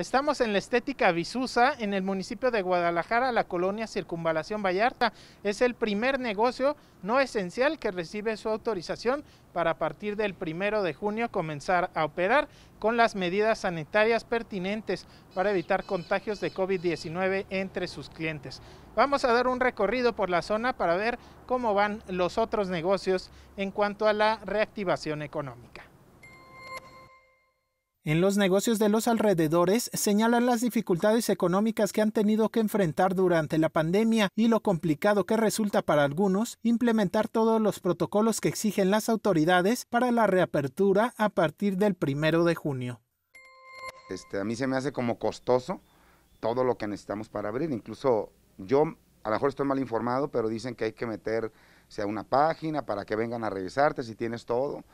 Estamos en la Estética Visusa, en el municipio de Guadalajara, la colonia Circunvalación Vallarta. Es el primer negocio no esencial que recibe su autorización para a partir del primero de junio comenzar a operar con las medidas sanitarias pertinentes para evitar contagios de COVID-19 entre sus clientes. Vamos a dar un recorrido por la zona para ver cómo van los otros negocios en cuanto a la reactivación económica. En los negocios de los alrededores señalan las dificultades económicas que han tenido que enfrentar durante la pandemia y lo complicado que resulta para algunos implementar todos los protocolos que exigen las autoridades para la reapertura a partir del primero de junio. Este, a mí se me hace como costoso todo lo que necesitamos para abrir. Incluso yo a lo mejor estoy mal informado, pero dicen que hay que meter sea una página para que vengan a revisarte si tienes todo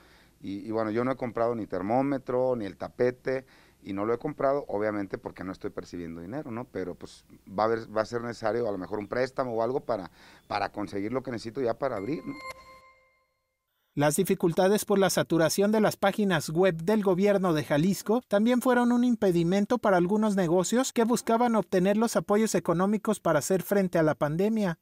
y, bueno, yo no he comprado ni termómetro, ni el tapete, y no lo he comprado, obviamente porque no estoy percibiendo dinero, ¿no? Pero pues va a, va a ser necesario a lo mejor un préstamo o algo para, para conseguir lo que necesito ya para abrir, ¿no? Las dificultades por la saturación de las páginas web del gobierno de Jalisco también fueron un impedimento para algunos negocios que buscaban obtener los apoyos económicos para hacer frente a la pandemia.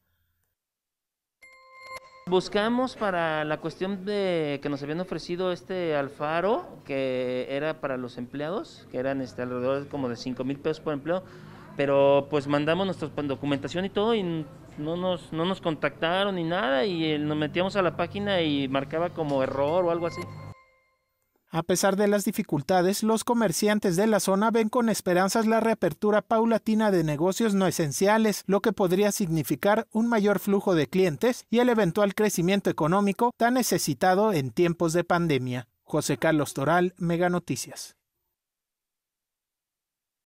Buscamos para la cuestión de que nos habían ofrecido este alfaro, que era para los empleados, que eran este, alrededor de como de 5 mil pesos por empleo, pero pues mandamos nuestra pues, documentación y todo y no nos, no nos contactaron ni nada y eh, nos metíamos a la página y marcaba como error o algo así. A pesar de las dificultades, los comerciantes de la zona ven con esperanzas la reapertura paulatina de negocios no esenciales, lo que podría significar un mayor flujo de clientes y el eventual crecimiento económico tan necesitado en tiempos de pandemia. José Carlos Toral, Mega Noticias.